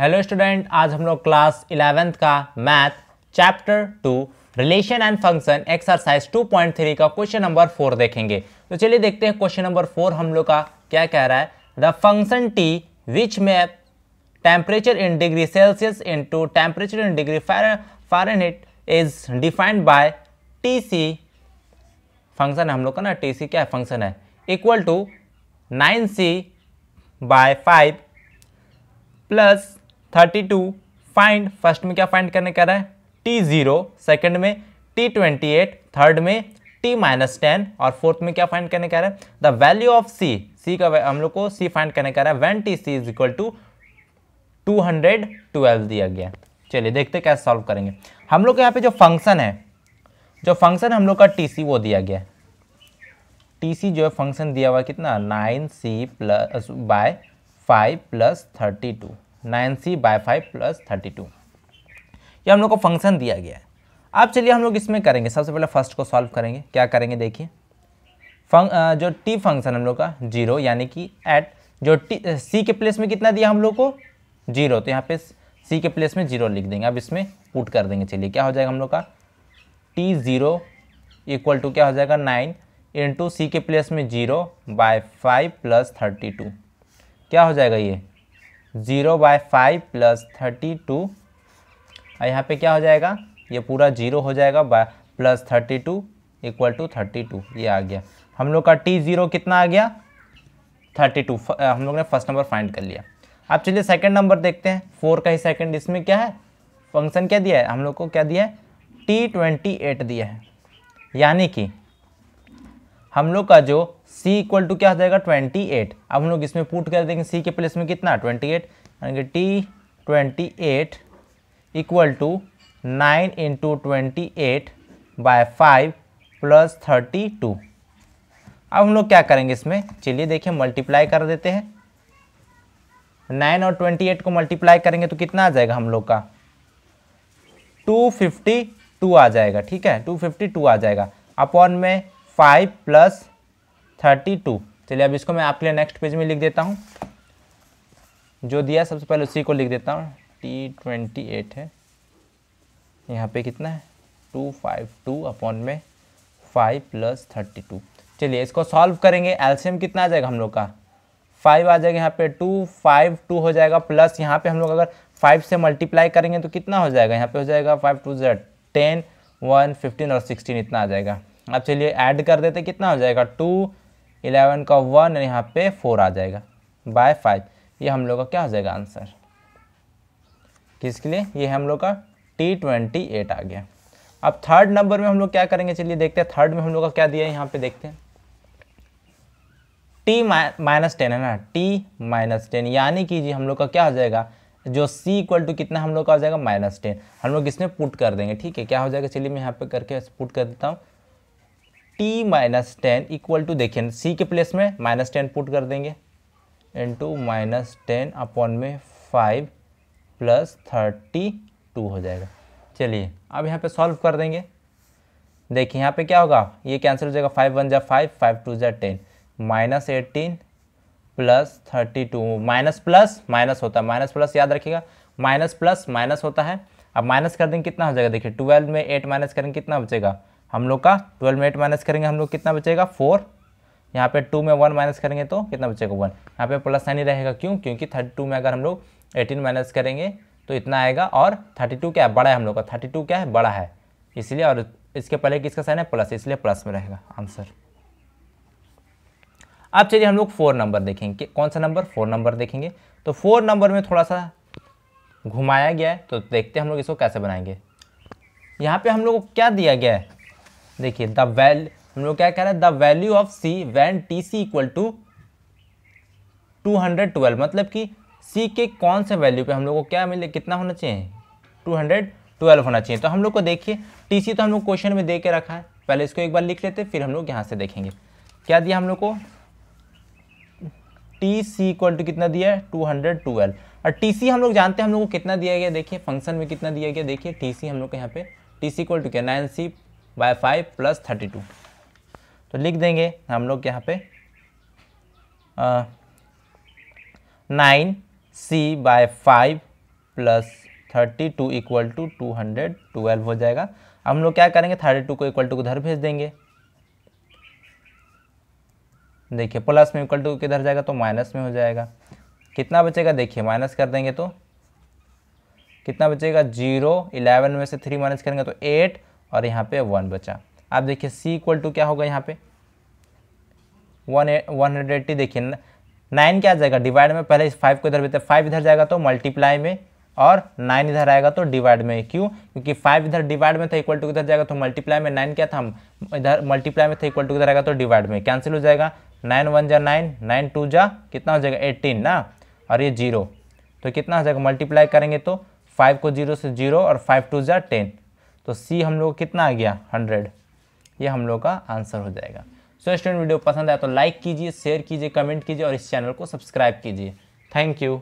hello student आज हम लोग क्लास इलेवेंथ का math chapter two relation and function exercise 2.3 का क्वेश्चन नंबर फोर देखेंगे तो चलिए देखते हैं क्वेश्चन नंबर फोर हम लोग का क्या कह रहा है the function T which map temperature in degree Celsius into temperature in degree it is defined by T C function हम लोग का ना टी सी क्या फंक्शन है equal to nine C by five plus thirty two find first में क्या find करने कह रहा है टी ज़ीरो सेकेंड में टी ट्वेंटी एट थर्ड में टी माइनस टेन और फोर्थ में क्या फाइंड करने कह रहा है the value of C C का हम लोग को सी फाइंड करने कह रहा है when T C is equal to two hundred twelve दिया गया चलिए देखते कैसे सॉल्व करेंगे हम लोग के यहाँ पे जो फंक्शन है जो फंक्शन हम लोग का टी सी वो दिया गया है टी सी जो है फंक्शन दिया हुआ कितना nine C plus by five plus thirty two nine C by five plus thirty two ये हम लोग को फंक्शन दिया गया है अब चलिए हम लोग इसमें करेंगे सबसे पहले फर्स्ट को सॉल्व करेंगे क्या करेंगे देखिए फंक जो टी फंक्शन हम लोग का जीरो यानी कि एट जो टी सी के प्लेस में कितना दिया हम लोग को जीरो तो यहाँ पे सी के प्लेस में जीरो लिख देंगे अब इसमें पुट कर देंगे चलिए क्या हो जाएगा हम लोग का टी ज़ीरो इक्वल टू क्या हो जाएगा नाइन इंटू सी के प्लेस में zero by five plus thirty two क्या हो जाएगा ये zero by five plus thirty two यहाँ पर क्या हो जाएगा ये पूरा जीरो हो जाएगा by plus thirty two equal to thirty two ये आ गया हम लोग का टी ज़ीरो कितना आ गया थर्टी टू हम लोग ने फर्स्ट नंबर फाइंड कर लिया अब चलिए सेकंड नंबर देखते हैं फोर का ही सेकंड इसमें क्या है फंक्शन क्या दिया है हम लोग को क्या दिया है टी ट्वेंटी एट दिया है यानी कि हम लोग का जो c इक्वल टू क्या हो जाएगा 28 अब हम लोग इसमें पुट कर देंगे c के प्लेस में कितना 28 यानी कि twenty eight equal to nine into twenty eight by five plus thirty two अब हम लोग क्या करेंगे इसमें चलिए देखिए मल्टीप्लाई कर देते हैं नाइन और ट्वेंटी एट को मल्टीप्लाई करेंगे तो कितना आ जाएगा हम लोग का टू फिफ्टी टू आ जाएगा ठीक है टू फिफ्टी टू आ जाएगा अपॉन में फाइव प्लस थर्टी टू चलिए अब इसको मैं आपके लिए नेक्स्ट पेज में लिख देता हूँ जो दिया सबसे पहले उसी को लिख देता हूँ टी ट्वेंटी एट है यहाँ पे कितना है टू फाइव टू अपॉन में फाइव प्लस थर्टी टू चलिए इसको सॉल्व करेंगे एल्शियम कितना आ जाएगा हम लोग का फाइव आ जाएगा यहाँ पे टू फाइव टू हो जाएगा प्लस यहाँ पे हम लोग अगर फाइव से मल्टीप्लाई करेंगे तो कितना हो जाएगा यहाँ पे हो जाएगा फाइव टू जेड टेन वन फिफ्टीन और सिक्सटीन इतना आ जाएगा अब चलिए ऐड कर देते कितना हो जाएगा टू इलेवन का वन यहाँ पे फोर आ जाएगा बाय फाइव ये हम लोग का क्या हो जाएगा आंसर किसके लिए ये हम लोग का टी ट्वेंटी एट आ गया अब थर्ड नंबर में हम लोग क्या करेंगे चलिए देखते हैं थर्ड में हम लोग का क्या दिया है यहाँ पे देखते हैं टी माइनस टेन है ना टी माइनस टेन यानी कि जी हम लोग का क्या हो जाएगा जो सी इक्वल टू कितना हम लोग का हो जाएगा माइनस टेन हम लोग इसमें पुट कर देंगे ठीक है क्या हो जाएगा चलिए मैं यहाँ पे करके पुट कर देता हूँ T minus ten equal to देखिए सी के प्लेस में माइनस टेन पुट कर देंगे into minus ten upon में फाइव प्लस थर्टी टू हो जाएगा चलिए अब यहाँ पे सॉल्व कर देंगे देखिए यहाँ पे क्या होगा ये कैंसिल हो जाएगा फाइव वन जै फाइव फाइव टू जै ten minus eighteen plus thirty two minus plus minus होता है माइनस प्लस याद रखिएगा माइनस प्लस माइनस होता है अब माइनस कर देंगे कितना हो जाएगा देखिए ट्वेल्व में एट माइनस करेंगे कितना बचेगा हम लोग का ट्वेल्व में एट माइनस करेंगे हम लोग कितना बचेगा फोर यहाँ पे टू में वन माइनस करेंगे तो कितना बचेगा वन यहाँ पे प्लस नाइन ही रहेगा क्यों क्योंकि थर्टी टू में अगर हम लोग एटीन माइनस करेंगे तो इतना आएगा और थर्टी टू क्या है बड़ा है हम लोग का थर्टी टू क्या है बड़ा है इसलिए और इसके पहले किसका साइन है प्लस इसलिए प्लस में रहेगा आंसर अब चलिए हम लोग फोर नंबर देखेंगे कौन सा नंबर फोर नंबर देखेंगे तो फोर नंबर में थोड़ा सा घुमाया गया है तो देखते हैं हम लोग इसको कैसे बनाएंगे यहाँ पे हम लोग को क्या दिया गया है देखिए द वैल हम लोग क्या कह रहे हैं the value of C when T C equal to two hundred twelve मतलब कि सी के कौन से वैल्यू पे हम लोग को क्या मिले कितना होना चाहिए टू हंड्रेड ट्वेल्व होना चाहिए तो हम लोग को देखिए टी सी तो हम लोग क्वेश्चन में दे के रखा है पहले इसको एक बार लिख लेते फिर हम लोग यहाँ से देखेंगे क्या दिया हम लोग को टी सी इक्वल टू कितना दिया है टू हंड्रेड ट्वेल्व और टी सी हम लोग जानते हैं हम लोग को कितना दिया गया देखिए फंक्शन में कितना दिया गया देखिए टी सी हम लोग को यहाँ पे टी सी इक्वल टू क्या nine C by five plus thirty two तो लिख देंगे हम लोग यहाँ पे nine C by five plus thirty two equal to two hundred twelve हो जाएगा हम लोग क्या करेंगे थर्टी टू को इक्वल टू उधर भेज देंगे देखिए प्लस में इक्वल टू किधर जाएगा तो माइनस में हो जाएगा कितना बचेगा देखिए माइनस कर देंगे तो कितना बचेगा जीरो इलेवन में से थ्री माइनस करेंगे तो एट और यहाँ पे वन बचा आप देखिए सी इक्वल टू क्या होगा यहाँ पे वन वन हंड्रेड एट्टी देखिए नाइन क्या जाएगा डिवाइड में पहले इस फाइव को इधर भेजते फाइव इधर जाएगा तो मल्टीप्लाई में और नाइन इधर आएगा तो डिवाइड में क्यों क्योंकि फाइव इधर डिवाइड में था इक्वल टू इधर जाएगा तो मल्टीप्लाई में नाइन क्या था इधर मल्टीप्लाई में था इक्वल टू इधर आएगा तो डिवाइड में कैंसिल हो जाएगा नाइन वन जा नाइन नाइन टू जा कितना हो जाएगा एट्टीन ना और ये जीरो तो कितना हो जाएगा मल्टीप्लाई करेंगे तो फाइव को जीरो से जीरो और फाइव टू जा टेन तो सी हम लोग कितना आ गया हंड्रेड ये हम लोग का आंसर हो जाएगा सो स्टूडेंट वीडियो पसंद आया तो लाइक कीजिए शेयर कीजिए कमेंट कीजिए और इस चैनल को सब्सक्राइब कीजिए थैंक यू